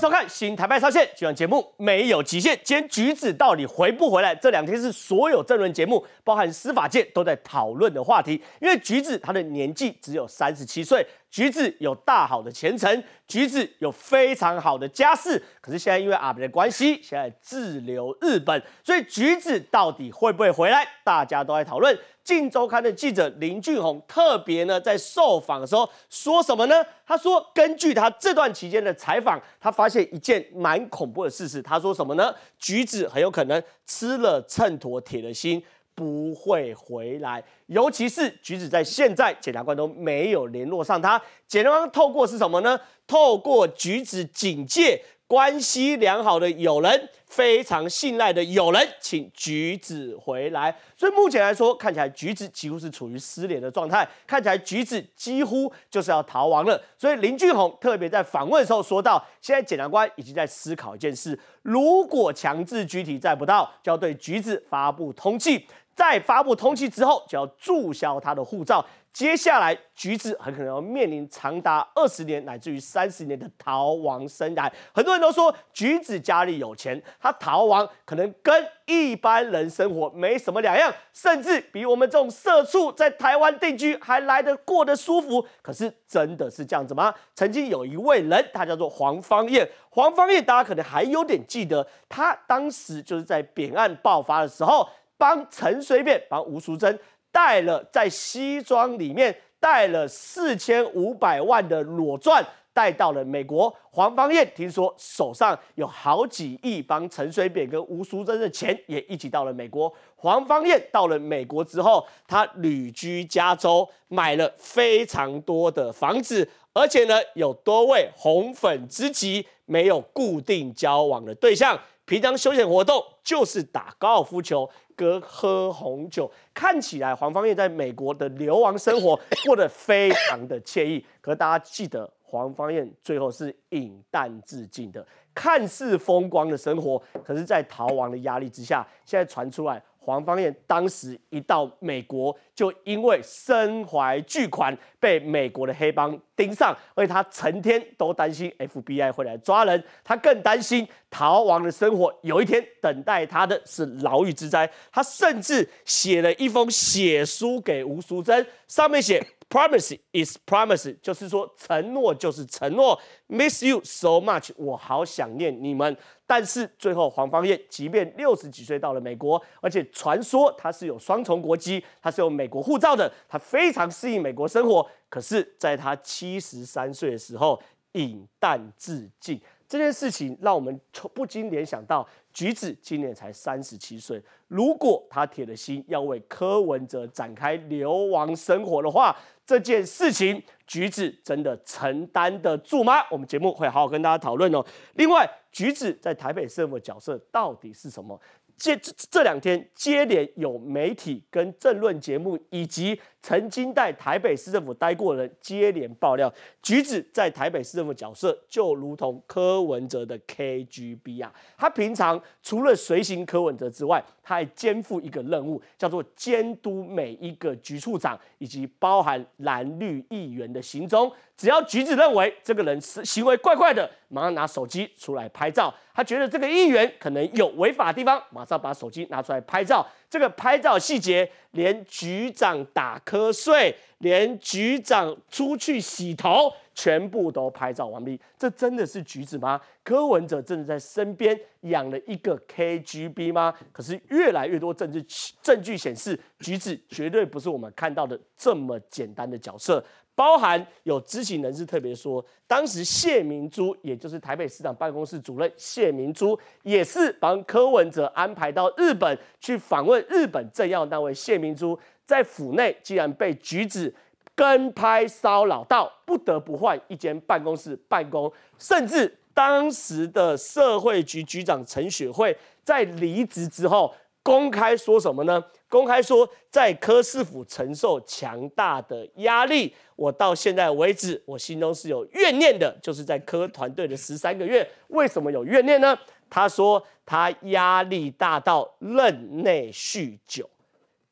收看《新台派上线》，今晚节目没有极限，今天橘子到底回不回来？这两天是所有政论节目，包含司法界都在讨论的话题，因为橘子他的年纪只有三十七岁。橘子有大好的前程，橘子有非常好的家世，可是现在因为阿扁的关系，现在滞留日本，所以橘子到底会不会回来，大家都在讨论。《镜周刊》的记者林俊宏特别呢在受访的时候说什么呢？他说，根据他这段期间的采访，他发现一件蛮恐怖的事实。他说什么呢？橘子很有可能吃了秤砣铁了心。不会回来，尤其是橘子在现在，检察官都没有联络上他。检察官透过是什么呢？透过橘子警戒关系良好的友人，非常信赖的友人，请橘子回来。所以目前来说，看起来橘子几乎是处于失联的状态，看起来橘子几乎就是要逃亡了。所以林俊宏特别在访问的时候说到，现在检察官已经在思考一件事：如果强制举体再不到，就要对橘子发布通缉。在发布通缉之后，就要注销他的护照。接下来，橘子很可能要面临长达二十年乃至于三十年的逃亡生涯。很多人都说，橘子家里有钱，他逃亡可能跟一般人生活没什么两样，甚至比我们这种社畜在台湾定居还来得过得舒服。可是，真的是这样子吗？曾经有一位人，他叫做黄芳燕。黄芳燕大家可能还有点记得，他当时就是在扁案爆发的时候。帮陈水扁帮吴淑珍带了在西装里面带了四千五百万的裸钻带到了美国。黄芳燕听说手上有好几亿，帮陈水扁跟吴淑珍的钱也一起到了美国。黄芳燕到了美国之后，他旅居加州，买了非常多的房子，而且呢有多位红粉知己，没有固定交往的对象。平常休闲活动就是打高尔夫球。哥喝红酒，看起来黄芳燕在美国的流亡生活过得非常的惬意。可是大家记得，黄芳燕最后是饮弹自尽的。看似风光的生活，可是，在逃亡的压力之下，现在传出来。黄芳燕当时一到美国，就因为身怀巨款被美国的黑帮盯上，而且他成天都担心 FBI 会来抓人，他更担心逃亡的生活。有一天，等待他的是牢狱之灾。他甚至写了一封血书给吴淑珍，上面写。Promise is promise，就是说承诺就是承诺。Miss you so much，我好想念你们。但是最后，黄芳燕即便六十几岁到了美国，而且传说他是有双重国籍，他是有美国护照的，他非常适应美国生活。可是，在他七十三岁的时候饮弹自尽，这件事情让我们不禁联想到：橘子今年才三十七岁，如果他铁了心要为柯文哲展开流亡生活的话。这件事情，橘子真的承担得住吗？我们节目会好好跟大家讨论哦。另外，橘子在台北市政府角色到底是什么？这这这两天，接连有媒体跟政论节目，以及曾经在台北市政府待过人，接连爆料，橘子在台北市政府角色就如同柯文哲的 KGB 啊！他平常除了随行柯文哲之外，他还肩负一个任务，叫做监督每一个局处长以及包含蓝绿议员的行踪。只要橘子认为这个人是行为怪怪的，马上拿手机出来拍照。他觉得这个议员可能有违法的地方，马上把手机拿出来拍照。这个拍照细节，连局长打瞌睡，连局长出去洗头，全部都拍照完毕。这真的是橘子吗？柯文哲真的在身边养了一个 KGB 吗？可是越来越多证据证据显示，橘 子绝对不是我们看到的这么简单的角色。包含有知情人士特别说，当时谢明珠，也就是台北市长办公室主任谢明珠，也是帮柯文哲安排到日本去访问日本政要。那位谢明珠在府内，竟然被举止跟拍骚扰到，不得不换一间办公室办公。甚至当时的社会局局长陈雪慧在离职之后。公开说什么呢？公开说在柯市府承受强大的压力，我到现在为止，我心中是有怨念的。就是在柯团队的十三个月，为什么有怨念呢？他说他压力大到任内酗酒，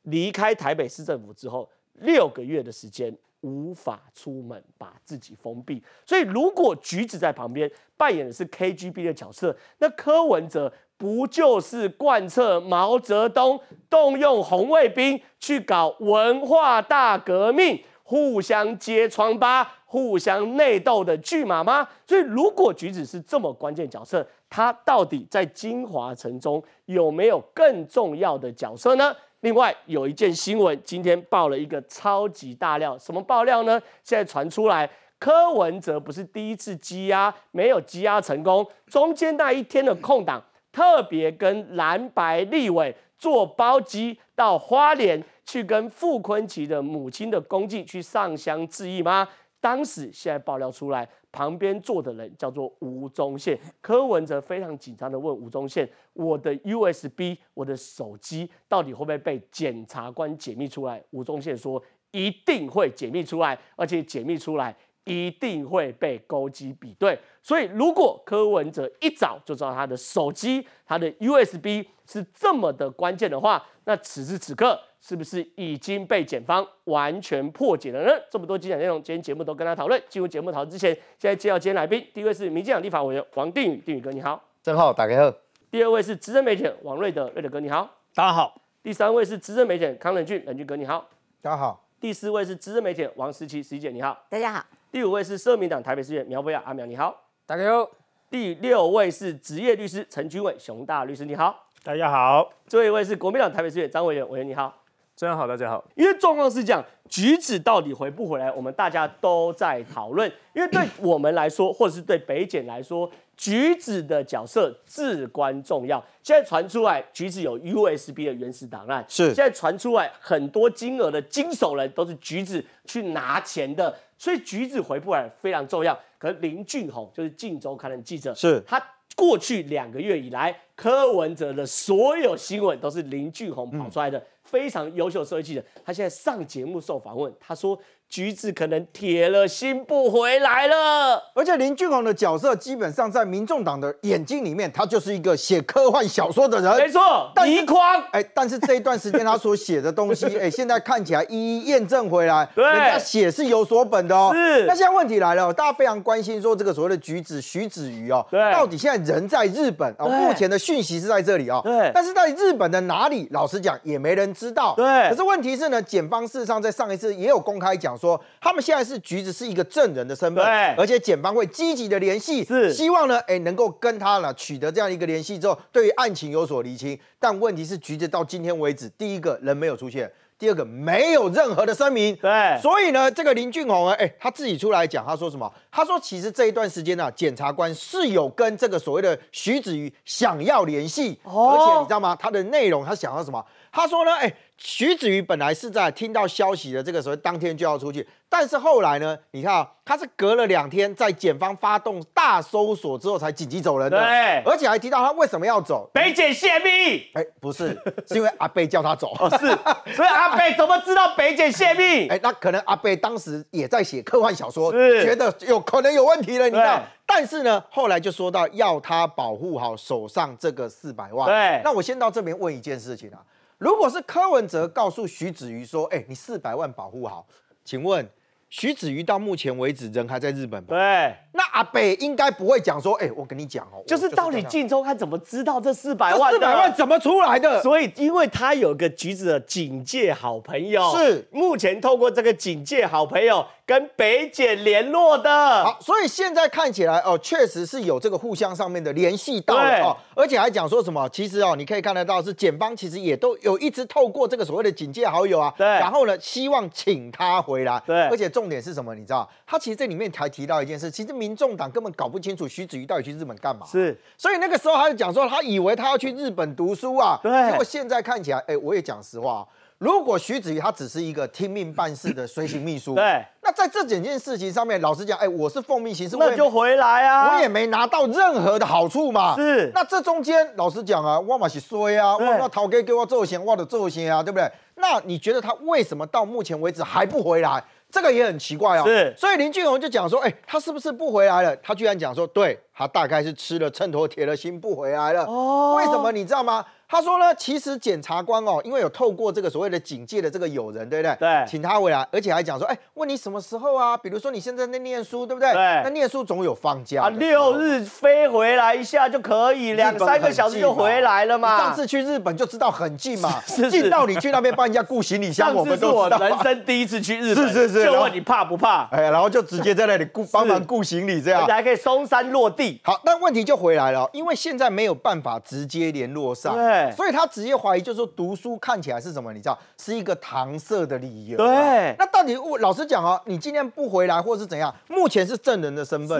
离开台北市政府之后六个月的时间无法出门，把自己封闭。所以如果橘子在旁边扮演的是 KGB 的角色，那柯文哲。不就是贯彻毛泽东动用红卫兵去搞文化大革命，互相揭疮疤、互相内斗的巨马吗？所以，如果橘子是这么关键角色，他到底在金华城中有没有更重要的角色呢？另外，有一件新闻今天爆了一个超级大料，什么爆料呢？现在传出来，柯文哲不是第一次积压，没有积压成功，中间那一天的空档。特别跟蓝白立委坐包机到花莲去跟傅昆奇的母亲的公绩去上香致意吗？当时现在爆料出来，旁边坐的人叫做吴宗宪，柯文哲非常紧张的问吴宗宪：“我的 USB，我的手机到底会不会被检察官解密出来？”吴宗宪说：“一定会解密出来，而且解密出来。”一定会被勾机比对，所以如果柯文哲一早就知道他的手机、他的 USB 是这么的关键的话，那此时此刻是不是已经被检方完全破解了呢？这么多精彩内容，今天节目都跟他讨论。进入节目讨论之前，现在介绍今天来宾。第一位是民进党立法委员王定宇，定宇哥你好。正浩，打开后。第二位是资深媒体王瑞德，瑞德哥你好，大家好。第三位是资深媒体康仁俊，仁俊哥你好，大家好。第四位是资深媒体王思琪，思琪姐你好，大家好。第五位是社民党台北市议员苗博雅，阿苗你好，大家好。第六位是职业律师陈君伟，熊大律师你好，大家好。最后一位是国民党台北市议员张委员委员你好，这样好，大家好。因为状况是这样，橘子到底回不回来，我们大家都在讨论。因为对我们来说，或者是对北检来说，橘子的角色至关重要。现在传出来橘子有 USB 的原始档案，是现在传出来很多金额的经手人都是橘子去拿钱的。所以橘子回不来非常重要。可是林俊宏就是晋州刊》的记者，是他过去两个月以来柯文哲的所有新闻都是林俊宏跑出来的。非常优秀的社会记者，他现在上节目受访问，他说橘子可能铁了心不回来了。而且林俊宏的角色基本上在民众党的眼睛里面，他就是一个写科幻小说的人。没错，倪匡。哎，但是这一段时间他所写的东西，哎，现在看起来一一验证回来，对，人家写是有所本的哦。是。那现在问题来了，大家非常关心说这个所谓的橘子徐子瑜哦，到底现在人在日本啊？目前的讯息是在这里啊。对。但是在日本的哪里？老实讲，也没人。知道，对。可是问题是呢，检方事实上在上一次也有公开讲说，他们现在是橘子是一个证人的身份，对。而且检方会积极的联系，是，希望呢，哎，能够跟他呢取得这样一个联系之后，对于案情有所厘清。但问题是，橘子到今天为止，第一个人没有出现，第二个没有任何的声明，对。所以呢，这个林俊宏呢，哎，他自己出来讲，他说什么？他说其实这一段时间呢，检察官是有跟这个所谓的徐子瑜想要联系，哦，而且你知道吗？他的内容，他想要什么？他说呢，哎，徐子瑜本来是在听到消息的这个时候，当天就要出去，但是后来呢，你看啊，他是隔了两天，在检方发动大搜索之后，才紧急走人的。对，而且还提到他为什么要走，北检泄密。哎，不是，是因为阿贝叫他走。哦，是，所以阿贝怎么知道北检泄密？哎，那可能阿贝当时也在写科幻小说，觉得有可能有问题了。你看。但是呢，后来就说到要他保护好手上这个四百万。对。那我先到这边问一件事情啊。如果是柯文哲告诉徐子瑜说：“哎，你四百万保护好。”请问徐子瑜到目前为止人还在日本？对，那阿北应该不会讲说：“哎，我跟你讲哦，就是到底晋州他怎么知道这四百万？四百万怎么出来的？所以，因为他有个橘子的警戒好朋友，是目前透过这个警戒好朋友。”跟北检联络的，好，所以现在看起来哦，确实是有这个互相上面的联系到了哦，而且还讲说什么？其实哦，你可以看得到是检方其实也都有一直透过这个所谓的警戒好友啊，对，然后呢，希望请他回来，对，而且重点是什么？你知道他其实这里面才提到一件事，其实民众党根本搞不清楚徐子瑜到底去日本干嘛，是，所以那个时候他就讲说他以为他要去日本读书啊，对，结果现在看起来，哎，我也讲实话。如果徐子瑜他只是一个听命办事的随行秘书，对，那在这整件事情上面，老实讲，哎，我是奉命行事，我就回来啊，我也没拿到任何的好处嘛，是。那这中间，老实讲啊，我嘛是衰啊，我那陶给给我做些，我的做些啊，对不对？那你觉得他为什么到目前为止还不回来？这个也很奇怪哦。是。所以林俊荣就讲说，哎，他是不是不回来了？他居然讲说，对，他大概是吃了秤砣铁了心不回来了。哦。为什么？你知道吗？他说呢，其实检察官哦，因为有透过这个所谓的警戒的这个友人，对不对？对，请他回来，而且还讲说，哎，问你什么时候啊？比如说你现在在念书，对不对？对，那念书总有放假啊，六日飞回来一下就可以，两三个小时就回来了嘛。上次去日本就知道很近嘛，近到你去那边帮人家顾行李箱，我们都知道。人生第一次去日本，是是是，就问你怕不怕？哎，然后就直接在那里顾 帮忙顾行李，这样还可以松山落地。好，但问题就回来了，因为现在没有办法直接联络上。对。所以他直接怀疑，就是说读书看起来是什么？你知道，是一个搪塞的理由。对。那到底我老实讲啊，你今天不回来，或是怎样？目前是证人的身份。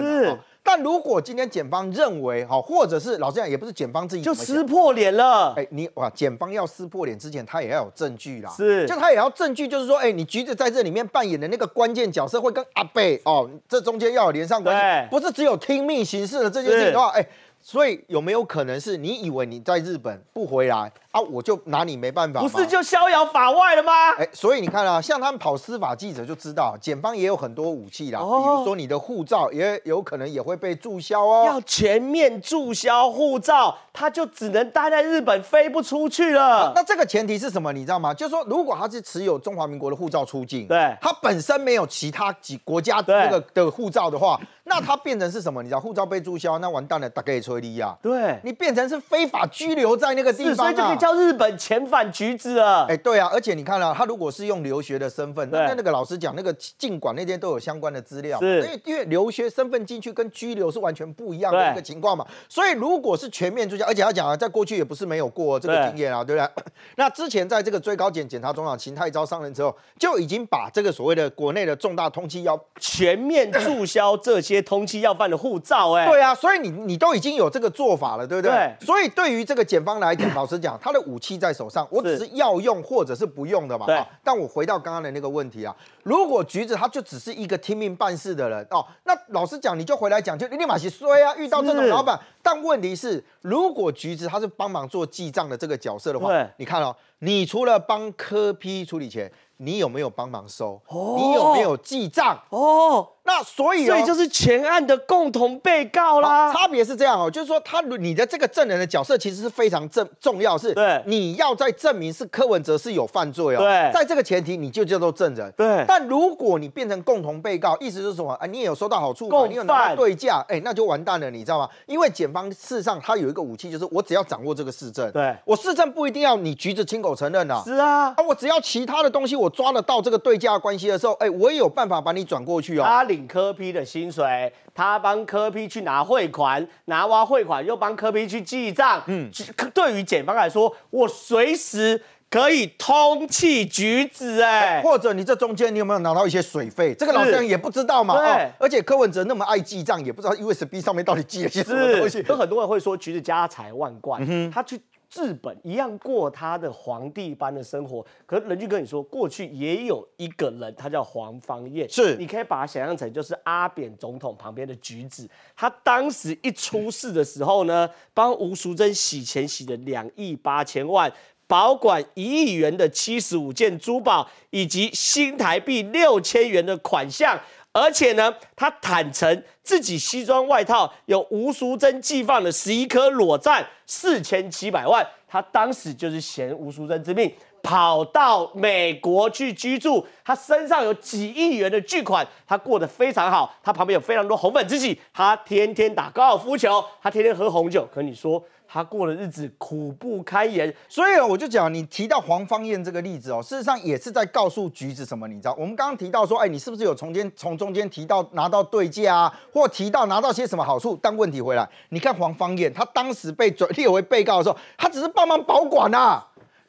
但如果今天检方认为，哈，或者是老实讲，也不是检方自己就撕破脸了。哎，你哇，检方要撕破脸之前，他也要有证据啦。是。就他也要证据，就是说，哎，你橘子在这里面扮演的那个关键角色，会跟阿贝哦，这中间要有连上关系，不是只有听命行事的这件事情的话，哎。所以有没有可能是你以为你在日本不回来？啊，我就拿你没办法，不是就逍遥法外了吗？哎，所以你看啊，像他们跑司法记者就知道，检方也有很多武器啦，比如说你的护照也有可能也会被注销哦。要全面注销护照，他就只能待在日本，飞不出去了。那这个前提是什么？你知道吗？就是说，如果他是持有中华民国的护照出境，对，他本身没有其他几国家那个的护照的话，那他变成是什么？你知道护照被注销，那完蛋了，打给澳大利亚，对，你变成是非法拘留在那个地方。叫日本遣返橘子啊！哎，对啊，而且你看了，他如果是用留学的身份，那那个老师讲，那个尽管那天都有相关的资料，是，因为留学身份进去跟拘留是完全不一样的一个情况嘛，所以如果是全面注销，而且要讲啊，在过去也不是没有过这个经验啊，对不对？那之前在这个最高检检察总长秦泰招上任之后，就已经把这个所谓的国内的重大通缉要全面注销这些通缉要犯的护照，哎，对啊，所以你你都已经有这个做法了，对不对？所以对于这个检方来讲，老实讲，他。他的武器在手上，我只是要用或者是不用的嘛。对。但我回到刚刚的那个问题啊，如果橘子他就只是一个听命办事的人哦，那老实讲你就回来讲，就立马去摔啊！遇到这种老板，但问题是，如果橘子他是帮忙做记账的这个角色的话，你看哦，你除了帮科批处理钱，你有没有帮忙收？哦，你有没有记账？哦。那所以，所以就是前案的共同被告啦。差别是这样哦，就是说他你的这个证人的角色其实是非常重重要，是对你要在证明是柯文哲是有犯罪哦。对，在这个前提，你就叫做证人。对，但如果你变成共同被告，意思是什么？啊，你也有收到好处你有拿对价，哎，那就完蛋了，你知道吗？因为检方事实上他有一个武器，就是我只要掌握这个市政，对，我市政不一定要你橘子亲口承认啊。是啊，啊，我只要其他的东西，我抓得到这个对价关系的时候，哎，我也有办法把你转过去哦。阿里。柯批的薪水，他帮柯批去拿汇款，拿完汇款又帮柯批去记账。嗯，对于检方来说，我随时可以通气橘子，哎，或者你这中间你有没有拿到一些水费？这个老先也不知道嘛，对。而且柯文哲那么爱记账，也不知道 USB 上面到底记了些什么东西。有很多人会说橘子家财万贯，他去。日本一样过他的皇帝般的生活，可人峻哥，你说过去也有一个人，他叫黄芳彦，是你可以把他想象成就是阿扁总统旁边的橘子。他当时一出事的时候呢，帮吴淑珍洗钱洗了两亿八千万，保管一亿元的七十五件珠宝，以及新台币六千元的款项。而且呢，他坦承自己西装外套有吴淑珍寄放的十一颗裸钻，四千七百万。他当时就是嫌吴淑珍之命，跑到美国去居住。他身上有几亿元的巨款，他过得非常好。他旁边有非常多红粉知己，他天天打高尔夫球，他天天喝红酒。可你说？他过的日子苦不堪言，所以我就讲，你提到黄芳燕这个例子哦，事实上也是在告诉橘子什么？你知道，我们刚刚提到说，哎，你是不是有从间从中间提到拿到对啊，或提到拿到些什么好处？但问题回来，你看黄芳燕，她当时被转列为被告的时候，她只是帮忙保管呐。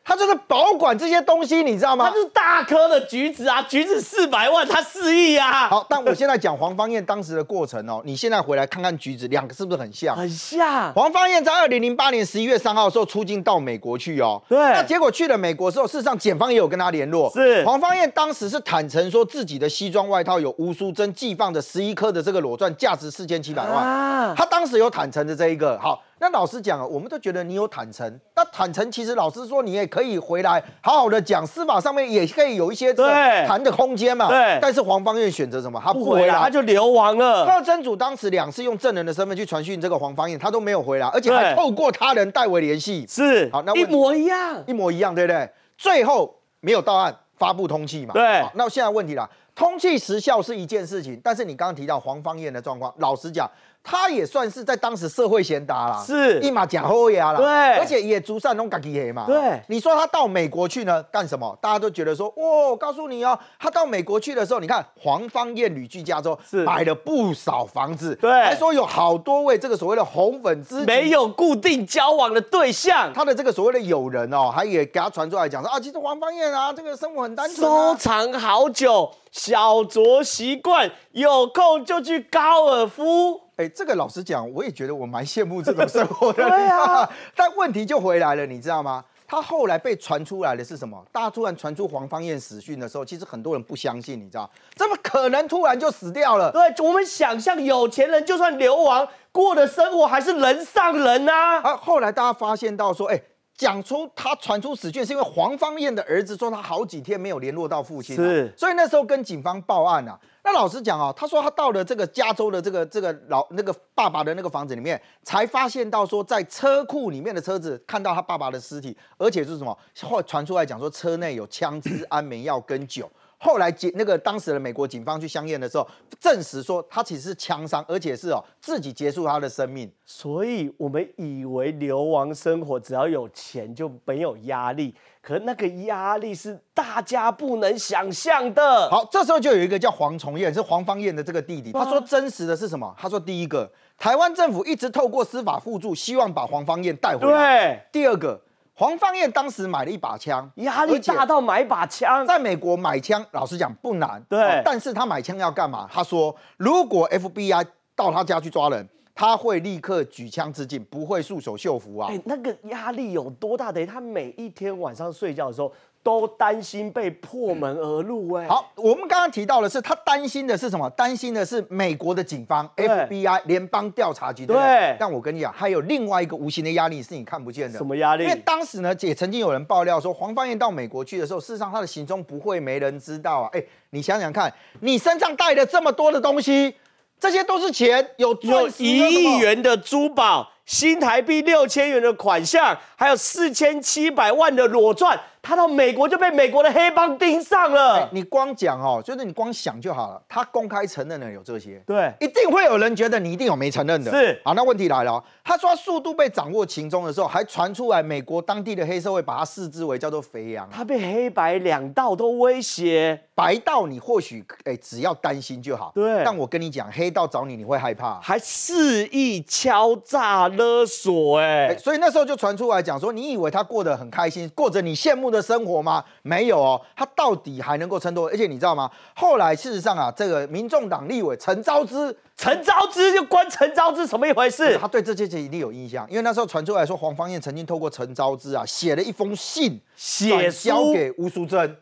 他就是保管这些东西，你知道吗？他就是大颗的橘子啊，橘子四百万，他四亿啊。好，但我现在讲黄芳燕当时的过程哦。你现在回来看看橘子两个是不是很像？很像。黄芳燕在二零零八年十一月三号的时候出境到美国去哦。对。那结果去了美国之后，事实上检方也有跟他联络。是。黄芳彦当时是坦诚说自己的西装外套有吴淑珍寄放的十一颗的这个裸钻，价值四千七百万。啊。他当时有坦诚的这一个。好。那老实讲啊，我们都觉得你有坦诚。那坦诚，其实老实说，你也可以回来，好好的讲司法上面也可以有一些谈的空间嘛。对。但是黄方燕选择什么？他不回来，他就流亡了。高真主当时两次用证人的身份去传讯这个黄方燕，他都没有回来，而且还透过他人代为联系。是。好，那一模一样，一模一样，对不对？最后没有到案，发布通气嘛。对。那现在问题了，通气时效是一件事情，但是你刚刚提到黄方燕的状况，老实讲。他也算是在当时社会贤达啦，是一马假后牙啦，对，而且也足善弄咖喱黑嘛，对。你说他到美国去呢干什么？大家都觉得说，哦，告诉你哦，他到美国去的时候，你看黄芳燕旅居加州，是买了不少房子，对，还说有好多位这个所谓的红粉知己，没有固定交往的对象，他的这个所谓的友人哦，还也给他传出来讲说啊，其实黄芳燕啊，这个生活很单纯，收藏好酒，小酌习惯，有空就去高尔夫。这个老实讲，我也觉得我蛮羡慕这种生活的。对呀，但问题就回来了，你知道吗？他后来被传出来的是什么？大家突然传出黄芳燕死讯的时候，其实很多人不相信，你知道怎么可能突然就死掉了？对，我们想象有钱人就算流亡，过的生活还是人上人啊。而后来大家发现到说，哎，讲出他传出死讯，是因为黄芳燕的儿子说他好几天没有联络到父亲，是，所以那时候跟警方报案啊。那老实讲哦，他说他到了这个加州的这个这个老那个爸爸的那个房子里面，才发现到说在车库里面的车子看到他爸爸的尸体，而且是什么？后传出来讲说车内有枪支、安眠药跟酒。后来警那个当时的美国警方去相验的时候，证实说他其实是枪伤，而且是哦自己结束他的生命。所以我们以为流亡生活只要有钱就没有压力。可那个压力是大家不能想象的。好，这时候就有一个叫黄崇彦，是黄芳彦的这个弟弟，他说真实的是什么？他说第一个，台湾政府一直透过司法互助，希望把黄芳彦带回来。对。第二个，黄芳彦当时买了一把枪，压力大到买把枪。在美国买枪，老实讲不难。对。但是他买枪要干嘛？他说，如果 FBI 到他家去抓人。他会立刻举枪致敬，不会束手秀服啊！哎，那个压力有多大的？他每一天晚上睡觉的时候都担心被破门而入。哎，好，我们刚刚提到的是他担心的是什么？担心的是美国的警方 FBI 联邦调查局，对不对？但我跟你讲，还有另外一个无形的压力是你看不见的。什么压力？因为当时呢，也曾经有人爆料说，黄方燕到美国去的时候，事实上他的行踪不会没人知道啊！哎，你想想看，你身上带了这么多的东西。这些都是钱，有钻一亿元的珠宝，新台币六千元的款项，还有四千七百万的裸钻。他到美国就被美国的黑帮盯上了。你光讲哦，就是你光想就好了。他公开承认了有这些，对，一定会有人觉得你一定有没承认的。是啊，那问题来了，他说速度被掌握情中的时候，还传出来美国当地的黑社会把他视之为叫做肥羊。他被黑白两道都威胁。白道你或许哎，只要担心就好。对，但我跟你讲，黑道找你你会害怕，还肆意敲诈勒索，哎，所以那时候就传出来讲说，你以为他过得很开心，过着你羡慕。的生活吗？没有哦，他到底还能够撑多而且你知道吗？后来事实上啊，这个民众党立委陈昭之，陈昭之就关陈昭之什么一回事？他对这件事一定有印象，因为那时候传出来说，黄芳燕曾经透过陈昭之啊，写了一封信，写交给吴淑珍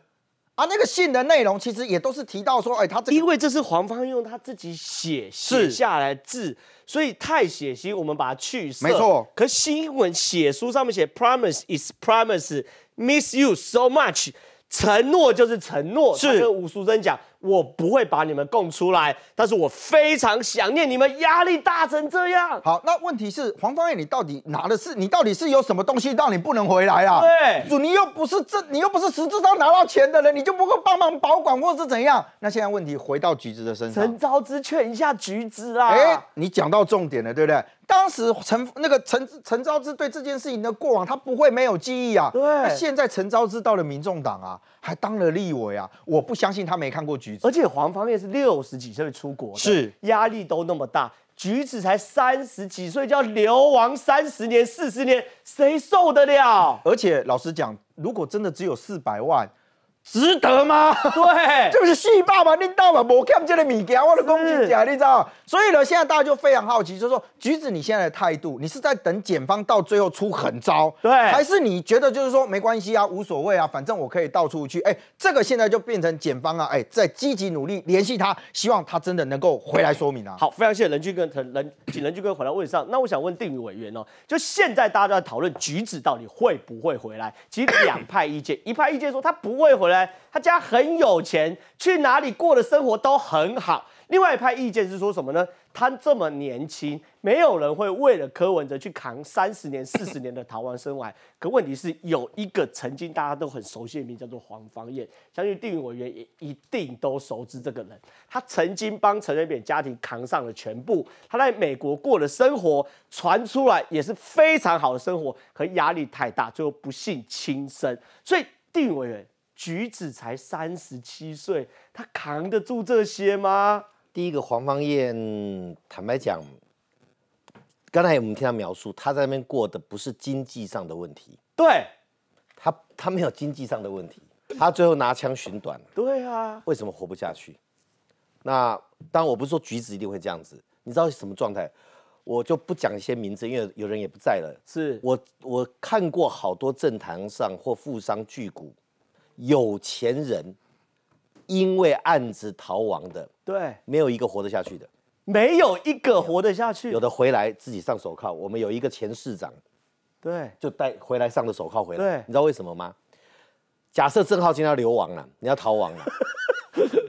啊。那个信的内容其实也都是提到说，哎，他这因为这是黄芳用他自己写写下来字，所以太写信，我们把它去色。没错，可新闻写书上面写，Promise is promise。Miss you so much。承诺就是承诺，是跟吴淑珍讲，我不会把你们供出来，但是我非常想念你们，压力大成这样。好，那问题是黄芳彦，你到底拿的是？你到底是有什么东西让你不能回来啊？对，你又不是这，你又不是实质上拿到钱的人，你就不会帮忙保管或是怎样？那现在问题回到橘子的身上，陈昭之劝一下橘子啊。哎，你讲到重点了，对不对？当时陈那个陈陈昭之对这件事情的过往，他不会没有记忆啊。对，现在陈昭之到了民众党啊，还当了立委啊，我不相信他没看过橘子。而且黄方彦是六十几岁出国是压力都那么大，橘子才三十几岁就要流亡三十年、四十年，谁受得了？而且老实讲，如果真的只有四百万。值得吗？对，这不是戏霸嘛？你到道嘛？没看见的米给我的工资假，你知道？所以呢，现在大家就非常好奇，就说橘子，你现在的态度，你是在等检方到最后出狠招，对？还是你觉得就是说没关系啊，无所谓啊，反正我可以到处去？哎，这个现在就变成检方啊，哎，在积极努力联系他，希望他真的能够回来说明啊。好，非常谢谢任俊哥，任请任俊哥回来问上。那我想问定宇委员哦，就现在大家都在讨论橘子到底会不会回来？其实两派意见，一派意见说他不会回。他家很有钱，去哪里过的生活都很好。另外一派意见是说什么呢？他这么年轻，没有人会为了柯文哲去扛三十年、四十年的逃亡生涯。可问题是，有一个曾经大家都很熟悉的名字，叫做黄芳燕，相信定宇委员也一定都熟知这个人。他曾经帮陈水扁家庭扛上了全部，他在美国过的生活传出来也是非常好的生活，可压力太大，最后不幸轻生。所以，定宇委员。橘子才三十七岁，他扛得住这些吗？第一个黄芳燕，坦白讲，刚才我们听他描述，他在那边过的不是经济上的问题。对，他他没有经济上的问题，他最后拿枪寻短。对啊，为什么活不下去？那当然，我不是说橘子一定会这样子。你知道什么状态？我就不讲一些名字，因为有人也不在了。是我我看过好多政坛上或富商巨贾。有钱人因为案子逃亡的，对，没有一个活得下去的，没有一个活得下去。有的回来自己上手铐。我们有一个前市长，对，就带回来上了手铐回来。对，你知道为什么吗？假设郑浩天要流亡了，你要逃亡了，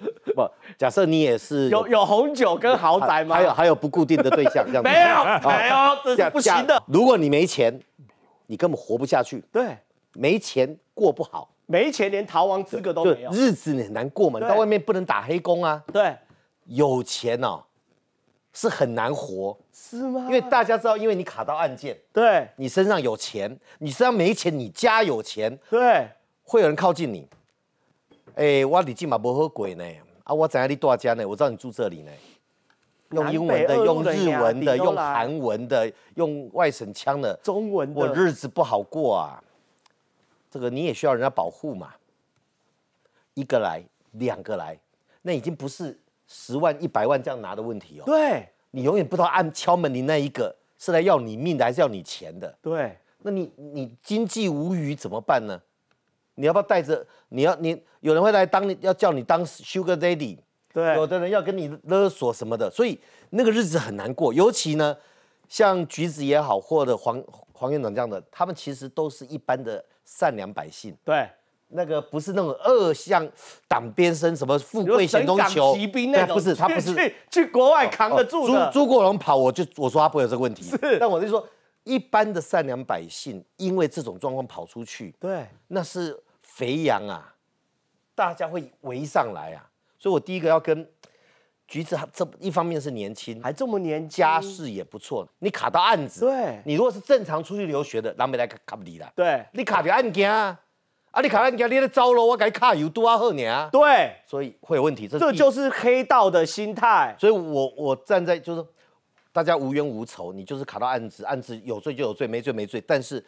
不，假设你也是有有红酒跟豪宅吗？还有还有不固定的对象这样子？没有没有，这样不行的。如果你没钱，你根本活不下去。对，没钱过不好。没钱连逃亡资格都没有，日子你很难过嘛？到外面不能打黑工啊。对，有钱哦，是很难活，是吗？因为大家知道，因为你卡到案件，对，你身上有钱，你身上没钱，你家有钱，对，会有人靠近你。哎，我你起嘛不喝鬼呢，啊，我知你住哪家呢？我知道你住这里呢。用英文的，用日文的，用韩文的，用外省腔的，中文，我日子不好过啊。这个你也需要人家保护嘛？一个来，两个来，那已经不是十万、一百万这样拿的问题哦。对，你永远不知道按敲门铃那一个是来要你命的，还是要你钱的。对，那你你经济无余怎么办呢？你要不要带着？你要你有人会来当要叫你当 Sugar Daddy？对，有的人要跟你勒索什么的，所以那个日子很难过。尤其呢，像橘子也好，或者黄黄院长这样的，他们其实都是一般的。善良百姓，对，那个不是那种恶向党边生，什么富贵险中求，那种不是他不是去去国外扛得住的。朱朱国荣跑，我就我说不会有这个问题。是，但我是说，一般的善良百姓，因为这种状况跑出去，对，那是肥羊啊，大家会围上来啊。所以我第一个要跟。橘子还这一方面是年轻，还这么年家世也不错。你卡到案子，对，你如果是正常出去留学的，拿美来卡不离的，对。你卡条案件啊，啊，你卡案件，你那招了，我改卡有多啊好啊，对，所以会有问题。这就是黑道的心态。所以，我我站在就是大家无冤无仇，你就是卡到案子，案子有罪就有罪，没罪没罪。但是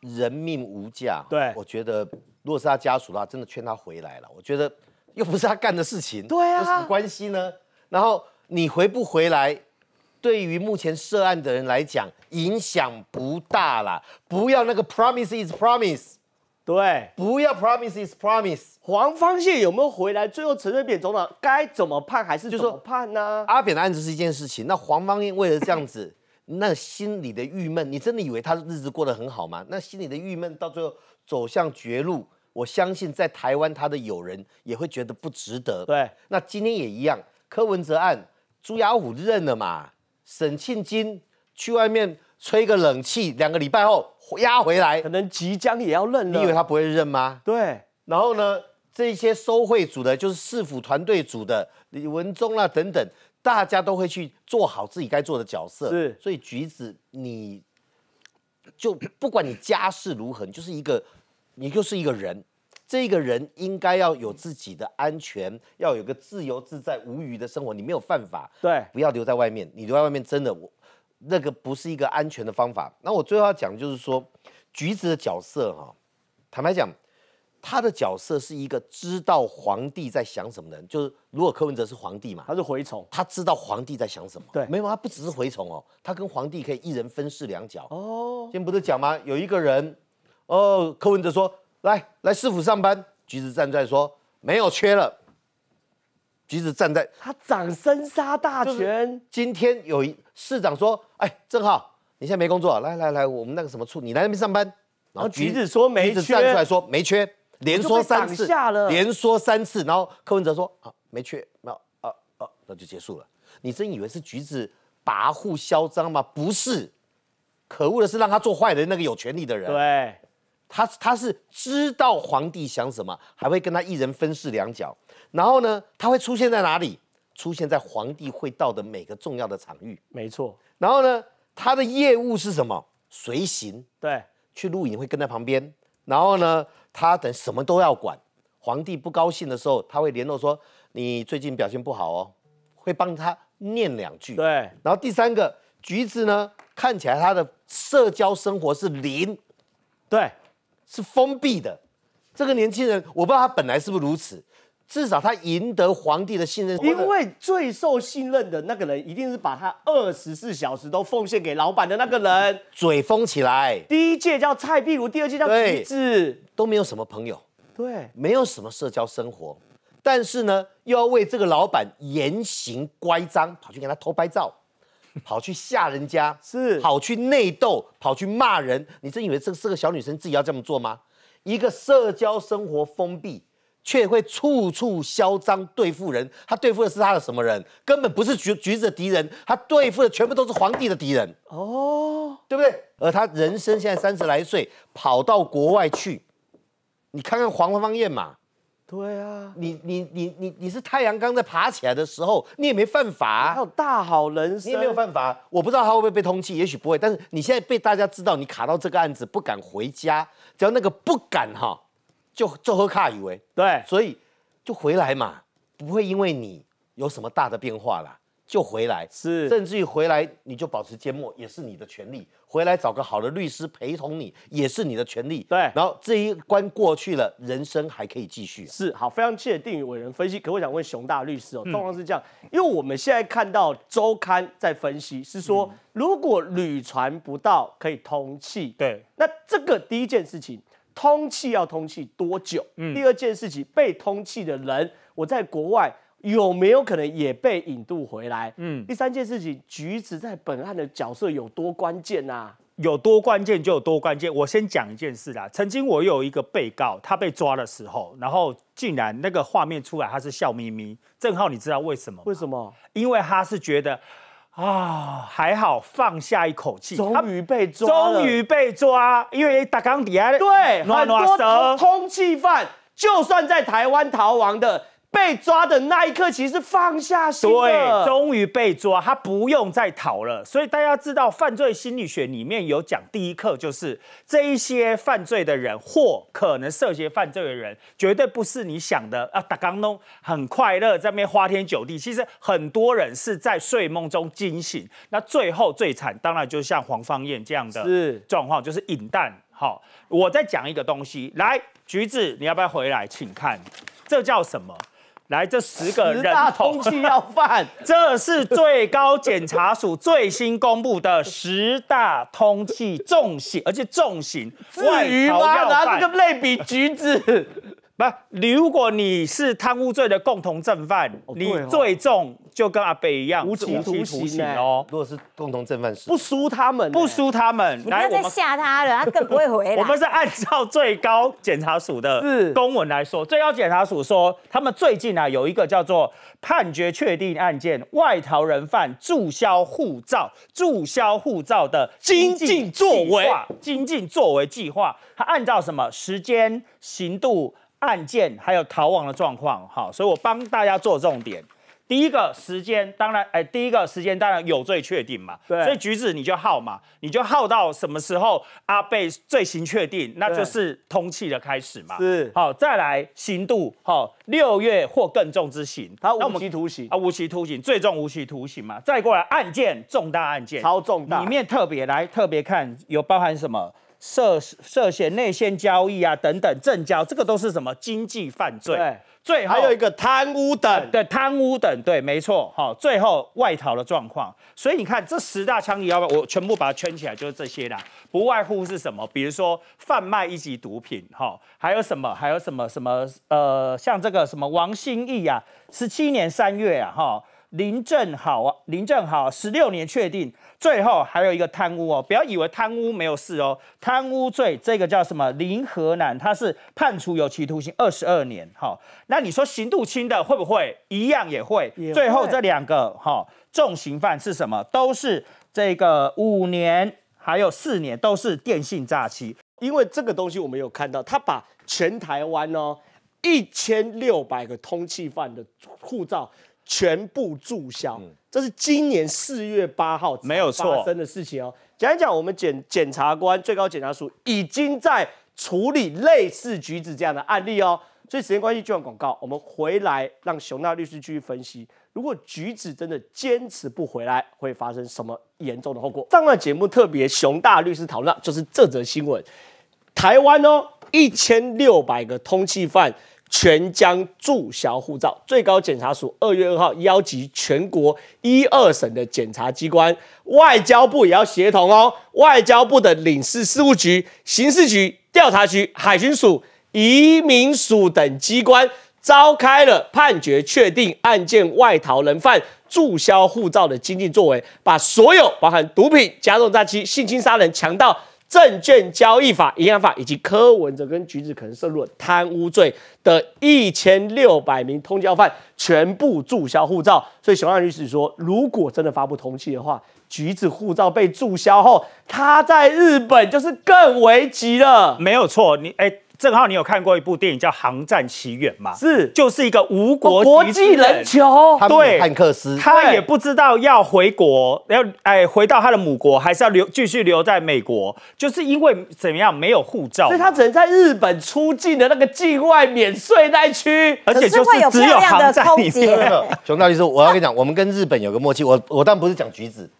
人命无价，对，我觉得如果是他家属的话，真的劝他回来了。我觉得又不是他干的事情，对啊，有什么关系呢？然后你回不回来，对于目前涉案的人来讲，影响不大啦。不要那个 promise is promise，对，不要 promise is promise。黄芳彦有没有回来？最后陈水扁总统该怎么判还是就说判呢？阿扁的案子是一件事情，那黄芳彦为了这样子，那心里的郁闷，你真的以为他日子过得很好吗？那心里的郁闷到最后走向绝路，我相信在台湾他的友人也会觉得不值得。对，那今天也一样。柯文哲案，朱亚虎认了嘛？沈庆金去外面吹个冷气，两个礼拜后押回来，可能即将也要认。你以为他不会认吗？对。然后呢，这些收贿组的，就是市府团队组的李文忠啦等等，大家都会去做好自己该做的角色。是。所以橘子，你就不管你家世如何，你就是一个，你就是一个人。这个人应该要有自己的安全，要有个自由自在、无虞的生活。你没有犯法，对，不要留在外面。你留在外面真的，我那个不是一个安全的方法。那我最后要讲的就是说，橘子的角色哈，坦白讲，他的角色是一个知道皇帝在想什么的人。就是如果柯文哲是皇帝嘛，他是蛔虫，他知道皇帝在想什么。对，没有，他不只是蛔虫哦，他跟皇帝可以一人分饰两角。哦，今天不是讲吗？有一个人，哦，柯文哲说。来来，市府上班。橘子站出来说：“没有缺了。”橘子站在他掌生杀大权。今天有一市长说：“哎，正好，你现在没工作，来来来，我们那个什么处，你来那边上班。”然后橘子说：“没缺。”橘子站出来说：“没缺。”连说三次，连说三次。然后柯文哲说：“啊，没缺，那啊啊，那就结束了。”你真以为是橘子跋扈嚣张吗？不是，可恶的是让他做坏人那个有权利的人。对。他他是知道皇帝想什么，还会跟他一人分饰两角。然后呢，他会出现在哪里？出现在皇帝会到的每个重要的场域。没错。然后呢，他的业务是什么？随行。对。去露营会跟在旁边。然后呢，他等什么都要管。皇帝不高兴的时候，他会联络说：“你最近表现不好哦。”会帮他念两句。对。然后第三个橘子呢，看起来他的社交生活是零。对。是封闭的，这个年轻人我不知道他本来是不是如此，至少他赢得皇帝的信任。因为最受信任的那个人，一定是把他二十四小时都奉献给老板的那个人。嘴封起来。第一届叫蔡壁如，第二届叫橘子，都没有什么朋友，对，没有什么社交生活，但是呢，又要为这个老板言行乖张，跑去给他偷拍照。跑去吓人家，是跑去内斗，跑去骂人。你真以为这四个小女生自己要这么做吗？一个社交生活封闭，却会处处嚣张对付人。他对付的是他的什么人？根本不是橘橘子的敌人，他对付的全部都是皇帝的敌人。哦，对不对？而他人生现在三十来岁，跑到国外去，你看看黄芳艳嘛。对啊，你你你你你是太阳刚在爬起来的时候，你也没犯法，还有大好人生，你也没有犯法。我不知道他会不会被通缉，也许不会。但是你现在被大家知道，你卡到这个案子不敢回家，只要那个不敢哈，就就喝卡以威。对，所以就回来嘛，不会因为你有什么大的变化啦。就回来，是，甚至于回来你就保持缄默，也是你的权利。回来找个好的律师陪同你，也是你的权利。对，然后这一关过去了，人生还可以继续。是，好，非常确定宇伟人分析。可我想问熊大律师哦，状况是这样，因为我们现在看到周刊在分析，是说如果履传不到，可以通气。对，那这个第一件事情，通气要通气多久？嗯。第二件事情，被通气的人，我在国外。有没有可能也被引渡回来？嗯，第三件事情，橘子在本案的角色有多关键啊？有多关键就有多关键。我先讲一件事啦。曾经我有一个被告，他被抓的时候，然后竟然那个画面出来，他是笑眯眯。正浩，你知道为什么？为什么？因为他是觉得啊，还好放下一口气，终于被抓，终于被抓。因为大港底下对，很多通通缉犯，就算在台湾逃亡的。被抓的那一刻，其实放下心对，终于被抓，他不用再逃了。所以大家知道，犯罪心理学里面有讲，第一课就是这一些犯罪的人或可能涉嫌犯罪的人，绝对不是你想的啊，打刚弄很快乐，在那边花天酒地。其实很多人是在睡梦中惊醒。那最后最惨，当然就像黄芳燕这样的状况，就是引弹。好，我再讲一个东西，来，橘子，你要不要回来？请看，这叫什么？来，这十个人大通缉要犯，这是最高检察署最新公布的十大通缉重刑，而且重刑。至于吗？拿这个类比橘子。不，如果你是贪污罪的共同正犯，你最重就跟阿北一样无期徒刑哦。如果是共同正犯，不输他们，不输他们。不要再吓他了，他更不会回来。我们是按照最高检察署的公文来说，最高检察署说他们最近啊有一个叫做判决确定案件外逃人犯注销护照、注销护照的精进作为、精进作为计划。他按照什么时间刑度？案件还有逃亡的状况，哈，所以我帮大家做重点。第一个时间，当然，哎，第一个时间当然有罪确定嘛，对，所以橘子你就耗嘛，你就耗到什么时候阿贝罪行确定，那就是通气的开始嘛。是，好，再来刑度，好，六月或更重之刑，他无期徒刑啊，无期徒刑，最重无期徒刑嘛。再过来案件重大案件，超重大，里面特别来特别看有包含什么。涉涉嫌内线交易啊，等等，证交这个都是什么经济犯罪？对，最还有一个贪污等对贪污等，对，没错，好，最后外逃的状况。所以你看这十大枪，你要不要我全部把它圈起来？就是这些啦，不外乎是什么？比如说贩卖一级毒品，哈，还有什么？还有什么什么？呃，像这个什么王兴义啊，十七年三月啊，哈，林正好啊，林正好十六年确定。最后还有一个贪污哦，不要以为贪污没有事哦，贪污罪这个叫什么林河南，他是判处有期徒刑二十二年。好，那你说刑度轻的会不会一样也会？最后这两个哈重刑犯是什么？都是这个五年还有四年，都是电信诈欺。因为这个东西我们有看到，他把全台湾哦一千六百个通缉犯的护照全部注销。这是今年四月八号没有错发生的事情哦。讲一讲，我们检检察官、最高检察署已经在处理类似橘子这样的案例哦。所以时间关系，就换广告。我们回来，让熊大律师继续分析。如果橘子真的坚持不回来，会发生什么严重的后果？上个节目特别熊大律师讨论，就是这则新闻：台湾哦，一千六百个通缉犯。全将注销护照。最高检察署二月二号邀集全国一二省的检察机关，外交部也要协同哦。外交部的领事事务局、刑事局、调查局、海军署、移民署等机关，召开了判决确定案件外逃人犯注销护照的经济作为，把所有包含毒品、加重诈欺、性侵杀人、强盗。证券交易法、银行法以及柯文哲跟橘子可能涉入贪污罪的一千六百名通缉犯，全部注销护照。所以熊亮律师说，如果真的发布通缉的话，橘子护照被注销后，他在日本就是更危急了。没有错，你哎。郑浩，你有看过一部电影叫《航站奇缘》吗？是，就是一个无国国际人球，对，汉克斯，他也不知道要回国，要哎回到他的母国，还是要留继续留在美国？就是因为怎么样没有护照，所以他只能在日本出境的那个境外免税那区，而且就是只有航站，你对 熊大律师，我要跟你讲，我们跟日本有个默契，我我但不是讲橘子。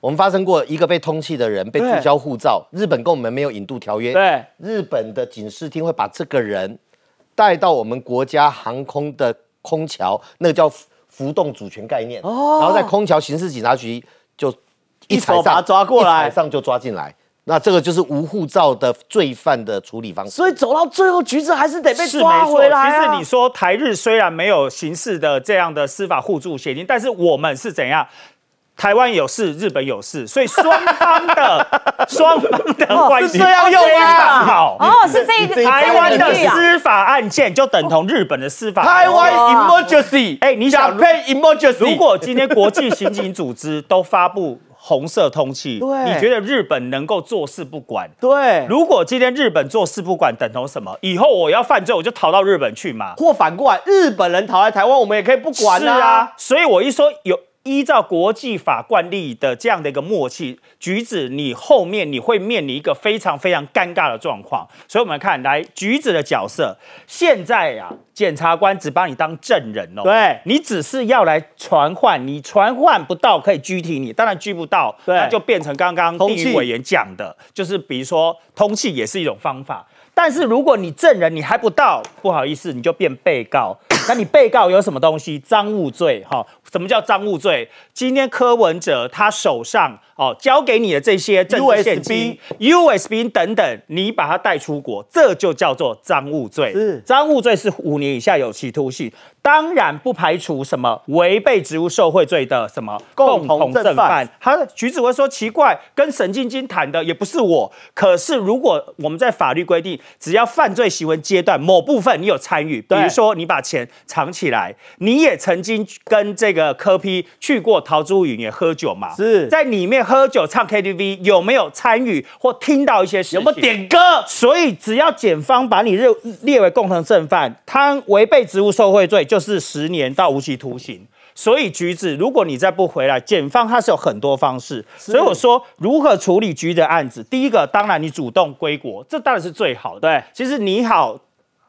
我们发生过一个被通缉的人被注销护照，日本跟我们没有引渡条约。对，日本的警视厅会把这个人带到我们国家航空的空桥，那个叫浮动主权概念，然后在空桥刑事警察局就一踩，把他抓过来，一上就抓进来。那这个就是无护照的罪犯的处理方式。所以走到最后，橘子还是得被抓回来啊。其实你说台日虽然没有刑事的这样的司法互助协定，但是我们是怎样？台湾有事，日本有事，所以双方的 双方的关系要用好。哦，是这一台湾的司法案件就等同日本的司法。台湾 emergency，哎，你想如果今天国际刑警组织都发布红色通缉，对，你觉得日本能够坐视不管？对。如果今天日本坐视不管，等同什么？以后我要犯罪，我就逃到日本去嘛，或反过来，日本人逃来台湾，我们也可以不管啊。是啊，所以我一说有。依照国际法惯例的这样的一个默契，橘子，你后面你会面临一个非常非常尴尬的状况。所以，我们看来橘子的角色现在呀，检察官只把你当证人哦，对你只是要来传唤，你传唤不到可以拘提你，当然拘不到，那就变成刚刚听委员讲的，就是比如说通气也是一种方法。但是如果你证人你还不到，不好意思，你就变被告。那你被告有什么东西？赃物罪哈。什么叫赃物罪？今天柯文哲他手上哦交给你的这些证治 u 金、b USB 等等，你把它带出国，这就叫做赃物罪。是赃物罪是五年以下有期徒刑，当然不排除什么违背职务受贿罪的什么共同正犯。他徐子会说奇怪，跟沈晶晶谈的也不是我，可是如果我们在法律规定，只要犯罪行为阶段某部分你有参与，比如说你把钱藏起来，你也曾经跟这。个柯批去过陶朱云也喝酒嘛？是在里面喝酒唱 KTV，有没有参与或听到一些事？有没有点歌？所以只要检方把你列列为共同正犯，他违背职务受贿罪，就是十年到无期徒刑。所以橘子，如果你再不回来，检方他是有很多方式。所以我说如何处理橘的案子，第一个当然你主动归国，这当然是最好的。对，其实你好，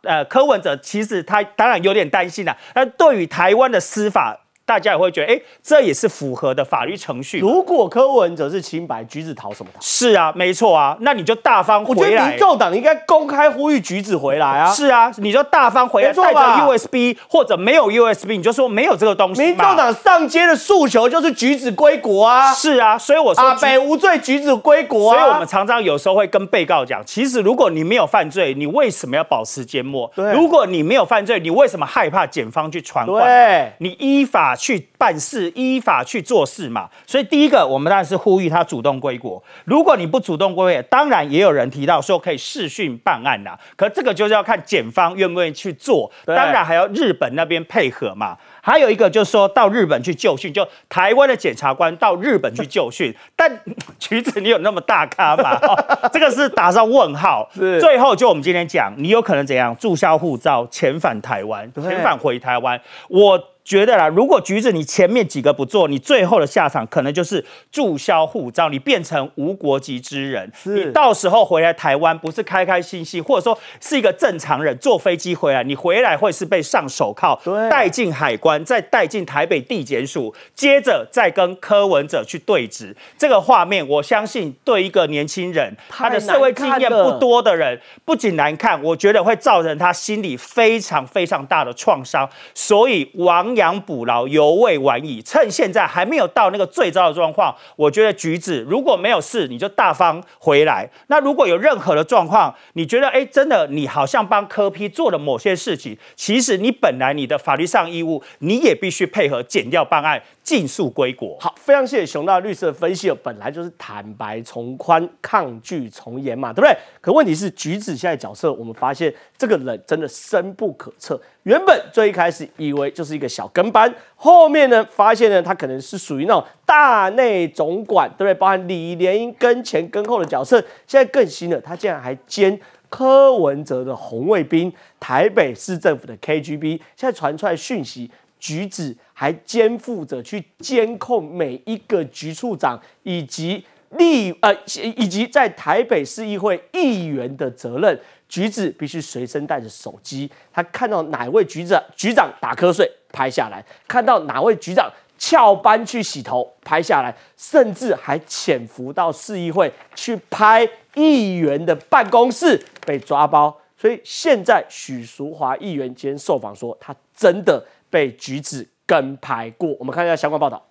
呃，柯文哲其实他当然有点担心了，但对于台湾的司法。大家也会觉得，哎，这也是符合的法律程序。如果柯文哲是清白，橘子逃什么逃？是啊，没错啊。那你就大方回来。我觉得民众党应该公开呼吁橘子回来啊。是啊，你就大方回来，带着 USB 或者没有 USB，你就说没有这个东西。民众党上街的诉求就是橘子归国啊。是啊，所以我说啊，北无罪，橘子归国。所以我们常常有时候会跟被告讲，其实如果你没有犯罪，你为什么要保持缄默？如果你没有犯罪，你为什么害怕检方去传唤？你依法。去办事，依法去做事嘛。所以第一个，我们当然是呼吁他主动归国。如果你不主动归，当然也有人提到说可以释训办案呐。可这个就是要看检方愿不愿意去做，当然还要日本那边配合嘛。还有一个就是说到日本去就训，就台湾的检察官到日本去就训。但 橘子，你有那么大咖吗？这个是打上问号。最后就我们今天讲，你有可能怎样注销护照，遣返台湾，遣返回台湾。我。觉得啦，如果橘子你前面几个不做，你最后的下场可能就是注销护照，你变成无国籍之人。你到时候回来台湾，不是开开心心，或者说是一个正常人坐飞机回来，你回来会是被上手铐，带进海关，再带进台北地检署，接着再跟柯文哲去对质。这个画面，我相信对一个年轻人，他的社会经验不多的人，不仅难看，我觉得会造成他心里非常非常大的创伤。所以王。补牢犹未晚矣，趁现在还没有到那个最糟的状况，我觉得橘子如果没有事，你就大方回来。那如果有任何的状况，你觉得哎，真的你好像帮柯批做了某些事情，其实你本来你的法律上义务，你也必须配合减掉办案，尽速归国。好，非常谢谢熊大律师的分析。本来就是坦白从宽，抗拒从严嘛，对不对？可问题是橘子现在角色，我们发现这个人真的深不可测。原本最一开始以为就是一个小跟班，后面呢发现呢他可能是属于那大内总管，对不对？包含李连英跟前跟后的角色。现在更新了，他竟然还兼柯文哲的红卫兵，台北市政府的 KGB。现在传出来讯息，举子还肩负着去监控每一个局处长，以及立呃以及在台北市议会议员的责任。橘子必须随身带着手机，他看到哪位局长局长打瞌睡拍下来，看到哪位局长翘班去洗头拍下来，甚至还潜伏到市议会去拍议员的办公室被抓包。所以现在许淑华议员今天受访说，他真的被橘子跟拍过。我们看一下相关报道。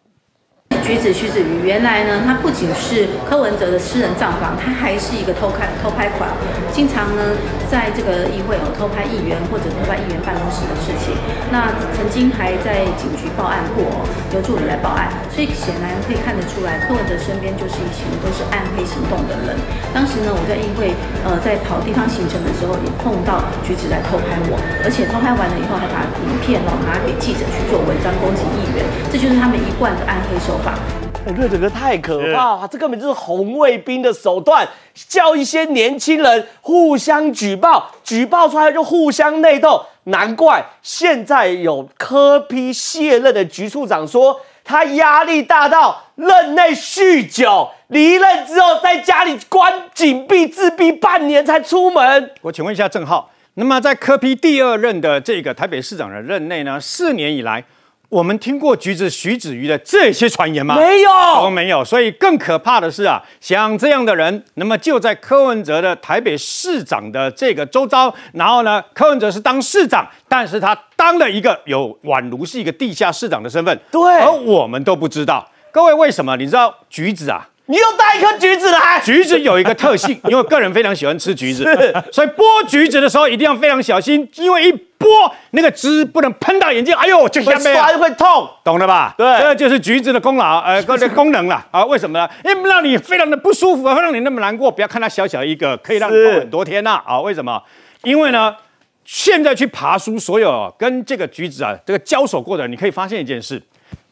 徐子徐子瑜，原来呢，他不仅是柯文哲的私人账房，他还是一个偷拍偷拍款，经常呢在这个议会有偷拍议员或者偷拍议员办公室的事情。那曾经还在警局报案过，有助理来报案。所以显然可以看得出来，柯文哲身边就是一群都是暗黑行动的人。当时呢，我在议会呃在跑地方行程的时候，也碰到橘子来偷拍我，而且偷拍完了以后还把影片哦拿给记者去做文章攻击议员，这就是他们一贯的暗黑手法。乐者哥太可怕了，这根本就是红卫兵的手段，叫一些年轻人互相举报，举报出来就互相内斗。难怪现在有柯批卸任的局处长说他压力大到任内酗酒，离任之后在家里关紧闭自闭半年才出门。我请问一下郑浩，那么在柯批第二任的这个台北市长的任内呢，四年以来？我们听过橘子徐子瑜的这些传言吗？没有，都没有。所以更可怕的是啊，像这样的人，那么就在柯文哲的台北市长的这个周遭，然后呢，柯文哲是当市长，但是他当了一个有宛如是一个地下市长的身份，对，而我们都不知道。各位为什么？你知道橘子啊？你又带一颗橘子来。橘子有一个特性，因为个人非常喜欢吃橘子，所以剥橘子的时候一定要非常小心，因为一剥那个汁不能喷到眼睛，哎呦，就下面会痛，懂了吧？对，这就是橘子的功劳，呃，功能了啊？为什么呢？因为让你非常的不舒服，让你那么难过。不要看它小小一个，可以让痛很多天呐啊？为什么？因为呢，现在去爬书，所有跟这个橘子啊这个交手过的，你可以发现一件事，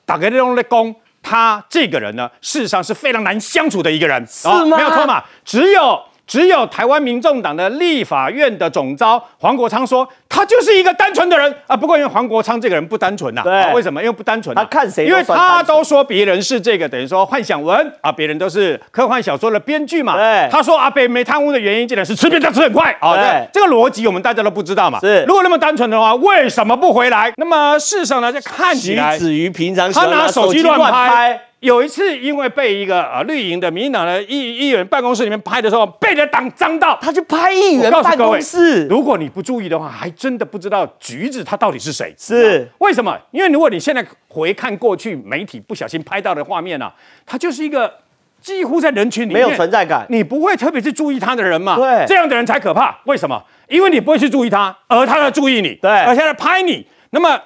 打开这种的工。他这个人呢，事实上是非常难相处的一个人，是吗？没有错嘛，只有。只有台湾民众党的立法院的总召黄国昌说，他就是一个单纯的人啊。不过，因为黄国昌这个人不单纯呐。对。为什么？因为不单纯。他看谁？因为他都说别人是这个，等于说幻想文啊，别人都是科幻小说的编剧嘛。对。他说阿北没贪污的原因，竟然是吃便当吃很快。啊。对，这个逻辑我们大家都不知道嘛。是。如果那么单纯的话，为什么不回来？那么事实上呢，就看起来于平常。他拿手机乱拍。有一次，因为被一个啊绿营的民党的议议员办公室里面拍的时候，被人挡脏到，他去拍议员办公室。如果你不注意的话，还真的不知道橘子他到底是谁。是为什么？因为如果你现在回看过去媒体不小心拍到的画面呢，他就是一个几乎在人群里面没有存在感，你不会特别去注意他的人嘛？对，这样的人才可怕。为什么？因为你不会去注意他，而他要注意你。对，他现在拍你，那么。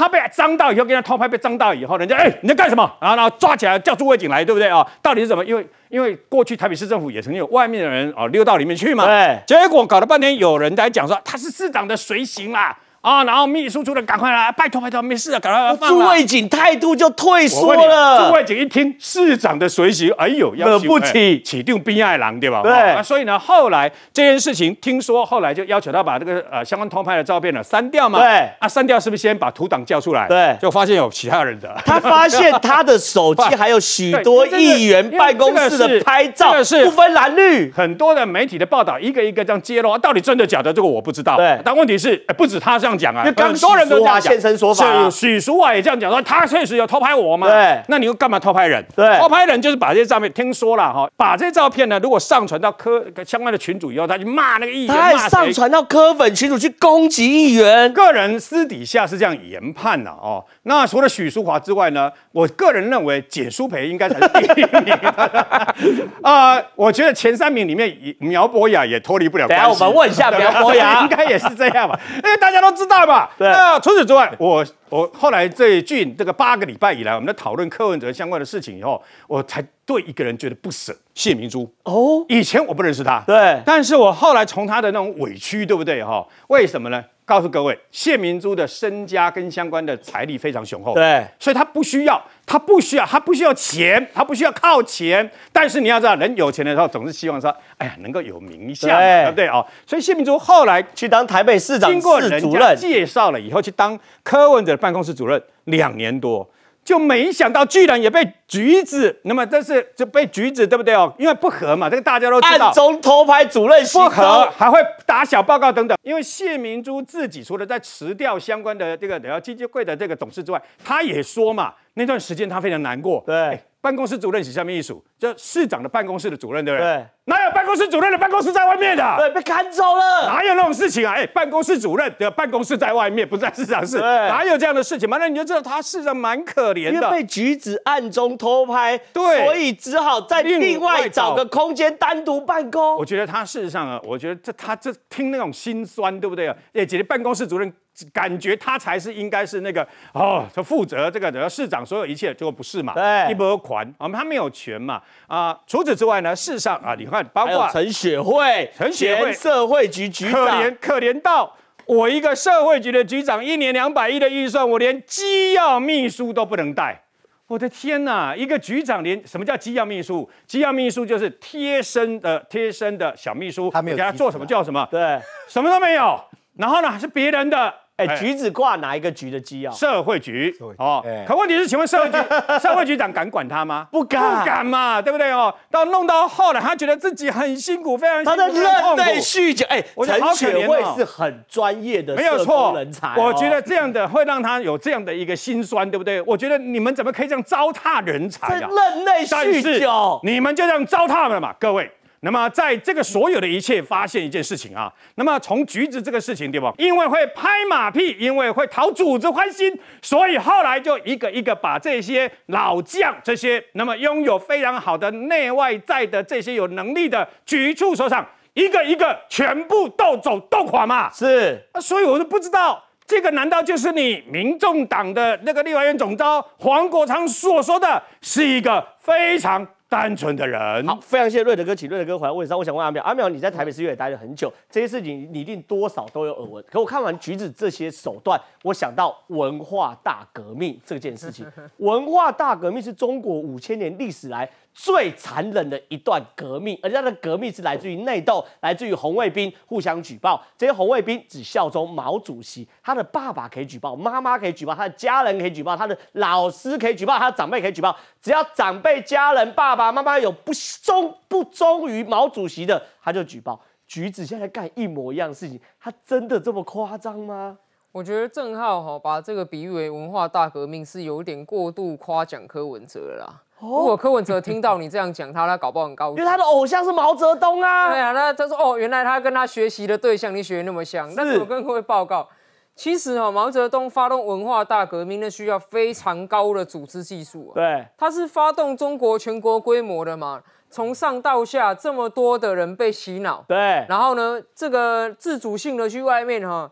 他被脏到以后，跟他偷拍被脏到以后，人家哎，你在干什么？然后后抓起来叫朱位警来，对不对啊？到底是怎么？因为因为过去台北市政府也曾经有外面的人哦溜到里面去嘛。对，结果搞了半天，有人在讲说他是市长的随行啦。啊，然后秘书出来，赶快来，拜托拜托，没事啊，赶快放。朱卫景态度就退缩了。朱卫景一听市长的随行，哎呦，惹不起，启定兵爱郎，对吧？对。啊，所以呢，后来这件事情，听说后来就要求他把这个呃相关偷拍的照片呢删掉嘛。对。啊，删掉是不是先把图档叫出来？对。就发现有其他人的。他发现他的手机 还有许多议员办公室的拍照，不分蓝绿，很多的媒体的报道一个一个这样揭露，啊、到底真的假的？这个我不知道。对。但问题是，不止他这样。这样讲啊，很多人都这样讲。是，许淑华也这样讲说，他确实有偷拍我嘛？对。那你又干嘛偷拍人？对。偷拍人就是把这些照片听说了哈，把这些照片呢，如果上传到科相关的群组以后，他就骂那个议员。他还上传到科粉群组去攻击议员，个人私底下是这样研判的哦。那除了许淑华之外呢，我个人认为简淑培应该才是第一名。啊，我觉得前三名里面苗博雅也脱离不了关系。来，我们问一下 苗博雅，应该也是这样吧？为大家都。知道吧？对除此之外，我我后来最近这个八个礼拜以来，我们在讨论柯文哲相关的事情以后，我才对一个人觉得不舍，谢明珠哦。以前我不认识他，对，但是我后来从他的那种委屈，对不对哈？为什么呢？告诉各位，谢明珠的身家跟相关的财力非常雄厚，对，所以他不需要，他不需要，他不需要钱，他不需要靠钱。但是你要知道，人有钱的时候，总是希望说，哎呀，能够有名一下，对不对啊？所以谢明珠后来去当台北市长，经过人家介绍了以后去当柯文哲办公室主任两年多。就没想到，居然也被橘子，那么，这是就被橘子，对不对哦？因为不和嘛，这个大家都知道。暗中偷拍主任，不和还会打小报告等等。因为谢明珠自己除了在辞掉相关的这个然后基金会的这个董事之外，他也说嘛，那段时间他非常难过。对。办公室主任是下面一属，就市长的办公室的主任，对不对？对。哪有办公室主任的办公室在外面的？对，被赶走了。哪有那种事情啊？哎，办公室主任的办公室在外面，不在市长室，哪有这样的事情嘛？那你就知道他市长蛮可怜的，因为被橘子暗中偷拍，对，所以只好在另外找个空间单独办公。我觉得他事实上啊，我觉得这他这听那种心酸，对不对啊？哎，姐姐办公室主任。感觉他才是应该是那个哦，他负责这个，然市长所有一切，结果不是嘛？对，一波款，我他没有权嘛？啊，除此之外呢？事实上啊，你看包括陈雪慧，陈雪慧社会局局长，可怜可怜到我一个社会局的局长，一年两百亿的预算，我连机要秘书都不能带。我的天哪，一个局长连什么叫机要秘书？机要秘书就是贴身的贴身的小秘书，他没有给他做什么叫什么？对，什么都没有。然后呢，是别人的。哎，橘子挂哪一个局的机啊？社会局。哦，可问题是，请问社会局 社会局长敢管他吗？不敢，不敢嘛，对不对哦？到弄到后来，他觉得自己很辛苦，非常辛苦，他的任内酗酒。哎，陈雪得是很专业的，没有错，人才。我觉得这样的会让他有这样的一个心酸，对不对？我觉得你们怎么可以这样糟蹋人才？任内酗酒，你们就这样糟蹋了嘛，各位。那么，在这个所有的一切发现一件事情啊，那么从橘子这个事情对吧？因为会拍马屁，因为会讨主子欢心，所以后来就一个一个把这些老将、这些那么拥有非常好的内外在的这些有能力的局促手长，一个一个全部斗走斗垮嘛。是所以我都不知道这个难道就是你民众党的那个立法院总召黄国昌所说的是一个非常。单纯的人，好，非常谢谢瑞德哥，请瑞德哥回来问一下，我想问阿淼，阿淼你在台北市也待了很久，这些事情你一定多少都有耳闻。可我看完橘子这些手段，我想到文化大革命这件事情，文化大革命是中国五千年历史来。最残忍的一段革命，而且他的革命是来自于内斗，来自于红卫兵互相举报。这些红卫兵只效忠毛主席，他的爸爸可以举报，妈妈可以举报，他的家人可以举报，他的老师可以举报，他的长辈可以举报。只要长辈、家人、爸爸妈妈有不忠、不忠于毛主席的，他就举报。橘子现在干一模一样的事情，他真的这么夸张吗？我觉得郑浩好把这个比喻为文化大革命是有点过度夸奖柯文哲了。如果柯文哲听到你这样讲他，他搞不好很高兴，因为他的偶像是毛泽东啊。对啊，那他说哦，原来他跟他学习的对象，你学那么像，但是我跟各位报告，其实哈，毛泽东发动文化大革命，那需要非常高的组织技术啊。对，他是发动中国全国规模的嘛，从上到下这么多的人被洗脑。对，然后呢，这个自主性的去外面哈。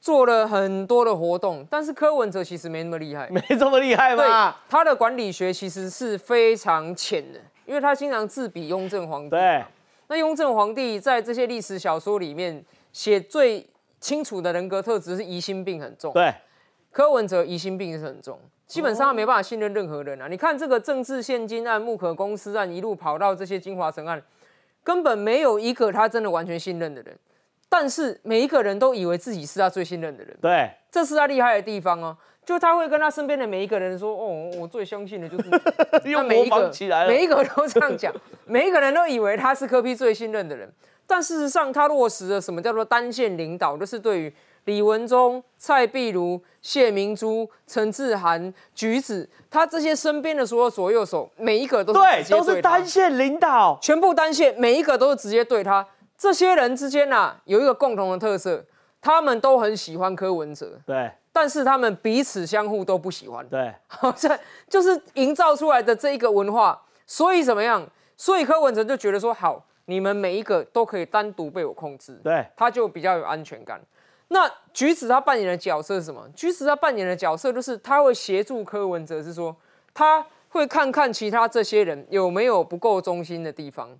做了很多的活动，但是柯文哲其实没那么厉害，没这么厉害吗？他的管理学其实是非常浅的，因为他经常自比雍正皇帝。对，那雍正皇帝在这些历史小说里面写最清楚的人格特质是疑心病很重。对，柯文哲疑心病是很重，基本上他没办法信任任何人啊。你看这个政治现金案、木可公司案，一路跑到这些精华城案，根本没有一个他真的完全信任的人。但是每一个人都以为自己是他最信任的人，对，这是他厉害的地方啊！就他会跟他身边的每一个人说：“哦，我最相信的就是他 每一个，每一个都这样讲，每一个人都以为他是柯比最信任的人。但事实上，他落实了什么叫做单线领导，就是对于李文忠、蔡碧如、谢明珠、陈志涵、橘子，他这些身边的所有左右手，每一个都对，都是单线领导，全部单线，每一个都是直接对他。”这些人之间呢，有一个共同的特色，他们都很喜欢柯文哲。对，但是他们彼此相互都不喜欢。对，像 就是营造出来的这一个文化。所以怎么样？所以柯文哲就觉得说，好，你们每一个都可以单独被我控制。对，他就比较有安全感。那橘子他扮演的角色是什么？橘子他扮演的角色就是他会协助柯文哲，是说他会看看其他这些人有没有不够忠心的地方。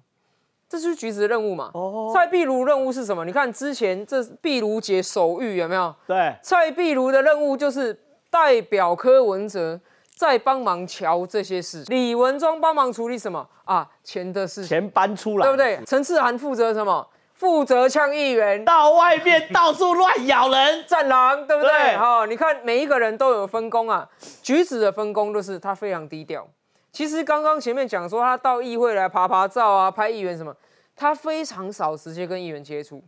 这是橘子的任务嘛？哦，蔡壁如任务是什么？你看之前这壁如姐手谕有没有？对，蔡壁如的任务就是代表柯文哲在帮忙瞧这些事。李文忠帮忙处理什么啊？钱的事，钱搬出来，对不对？陈志涵负责什么？负责呛议员，到外面到处乱咬人，战狼，对不对？好，你看每一个人都有分工啊。橘子的分工就是他非常低调。其实刚刚前面讲说他到议会来拍拍照啊，拍议员什么，他非常少直接跟议员接触。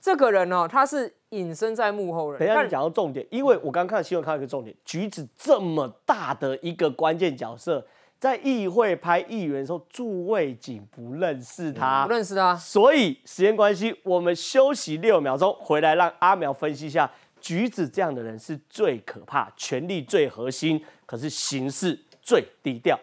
这个人呢，他是隐身在幕后人。等下你讲到重点，因为我刚看新闻看到一个重点，橘子这么大的一个关键角色，在议会拍议员的时候，诸位仅不认识他，不认识他，所以时间关系，我们休息六秒钟，回来让阿苗分析一下，橘子这样的人是最可怕，权力最核心，可是形式最低调。